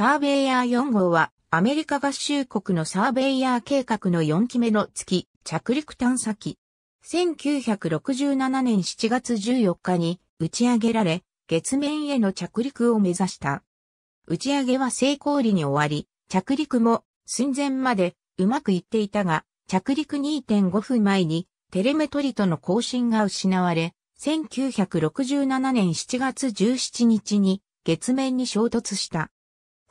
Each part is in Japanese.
サーベイヤー4号は、アメリカ合衆国のサーベイヤー計画の4期目の月、着陸探査機。1967年7月14日に打ち上げられ、月面への着陸を目指した。打ち上げは成功裏に終わり、着陸も寸前までうまくいっていたが、着陸2.5分前にテレメトリとの交信が失われ、1967年7月17日に月面に衝突した。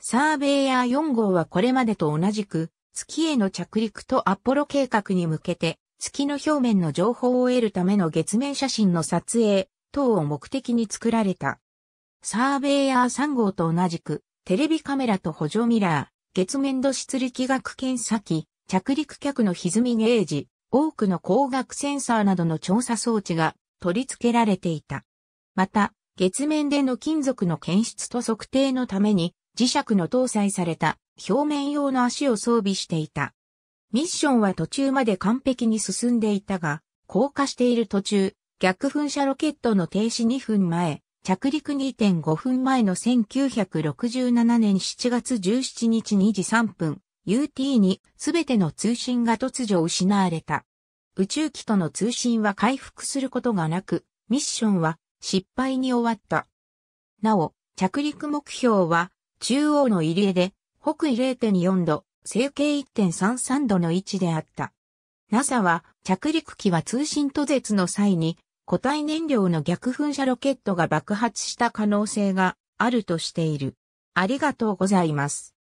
サーベイヤー4号はこれまでと同じく、月への着陸とアポロ計画に向けて、月の表面の情報を得るための月面写真の撮影等を目的に作られた。サーベイヤー3号と同じく、テレビカメラと補助ミラー、月面度出力学検査機、着陸客の歪みゲージ、多くの光学センサーなどの調査装置が取り付けられていた。また、月面での金属の検出と測定のために、磁石の搭載された表面用の足を装備していた。ミッションは途中まで完璧に進んでいたが、降下している途中、逆噴射ロケットの停止2分前、着陸2.5分前の1967年7月17日2時3分、UT に全ての通信が突如失われた。宇宙機との通信は回復することがなく、ミッションは失敗に終わった。なお、着陸目標は中央の入江で、北緯0.4度、西経1.33度の位置であった。NASA は着陸機は通信途絶の際に固体燃料の逆噴射ロケットが爆発した可能性があるとしている。ありがとうございます。